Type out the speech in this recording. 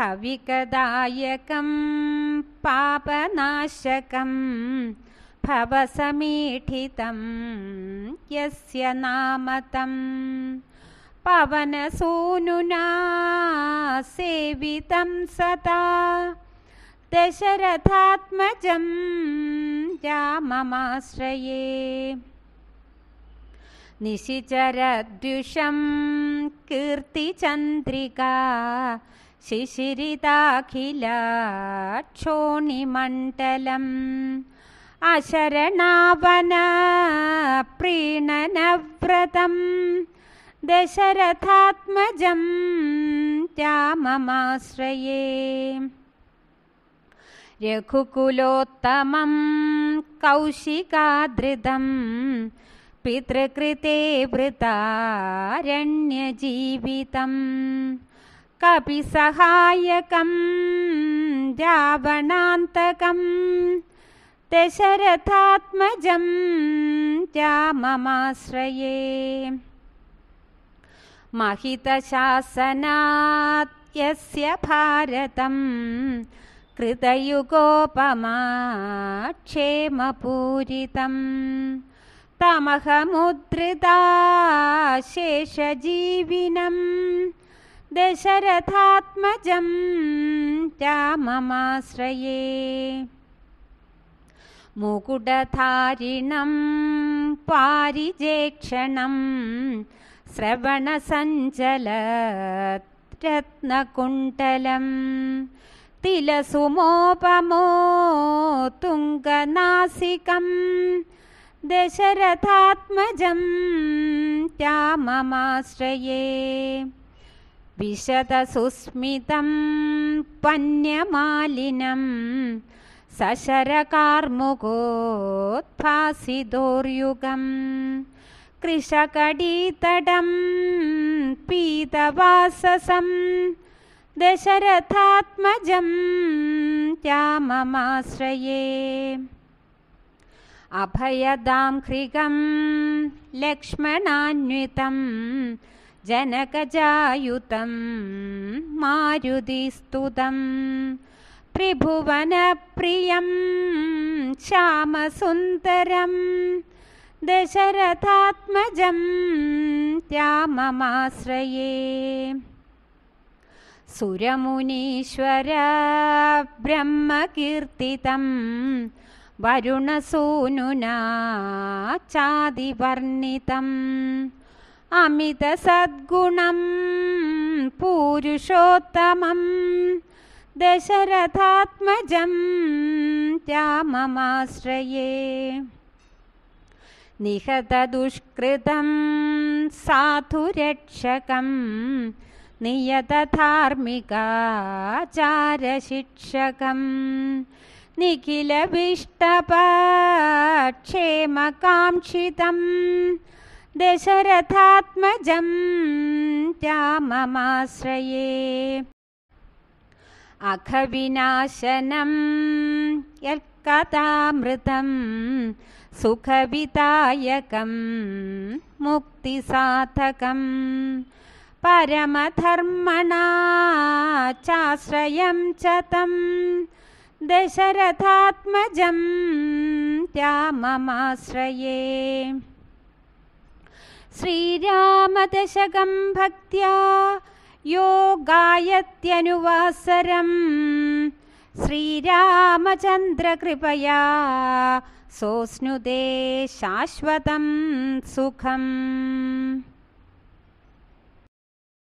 भविकदायकं पापनाशकं भवसमीठितं यस्य नाम तं पवनसूनुना सेवितं सता दशरथात्मजं जाममाश्रये निशिचरद्युषं कीर्तिचन्द्रिका शिशिरिदाखिलाक्षोणिमण्डलम् अशरणावनप्रीणनव्रतं दशरथात्मजं ज्याममाश्रये रघुकुलोत्तमं कौशिकादृतं पितृकृते वृतारण्यजीवितम् कपि सहायकं जाबणान्तकं देशरथात्मजं महितशासनात् यस्य भारतं कृतयुगोपमाक्षेमपूरितम् तमहमुद्रिता शेषजीविनम् दशरथात्मजं च्याममाश्रये मुकुटधारिणं पारिजेक्षणं तिलसुमोपमो तुङ्गनासिकं दशरथात्मजं त्याममाश्रये विशदसुस्मितं पन्यमालिनं सशरकार्मुकोत्पासि दुर्युगं कृशकडीतडं पीतवाससं दशरथात्मजं अभयदां अभयदाङ्घ्रिगं लक्ष्मणान्वितं जनकजायुतं मारुतिस्तुतं त्रिभुवनप्रियं श्यामसुन्दरं दशरथात्मजं त्याममाश्रये ब्रह्मकीर्तितं वरुणसूनुना चादिवर्णितम् अमितसद्गुणं पुरुषोत्तमं दशरथात्मजं त्याममाश्रये निहतदुष्कृतं साधुरक्षकं नियतधार्मिकाचारशिक्षकं निखिलविष्टपक्षेमकाङ्क्षितम् देशरथात्मजं त्याममाश्रये अखविनाशनं यर्कथामृतं सुखवितायकं मुक्तिसाधकम् परमधर्मणा चाश्रयं च तं देशरथात्मजं त्याममाश्रये श्रीरामदशकं भक्त्या योगायत्यनुवासरम् श्रीरामचन्द्रकृपया सोऽस्नुते शाश्वतं सुखम्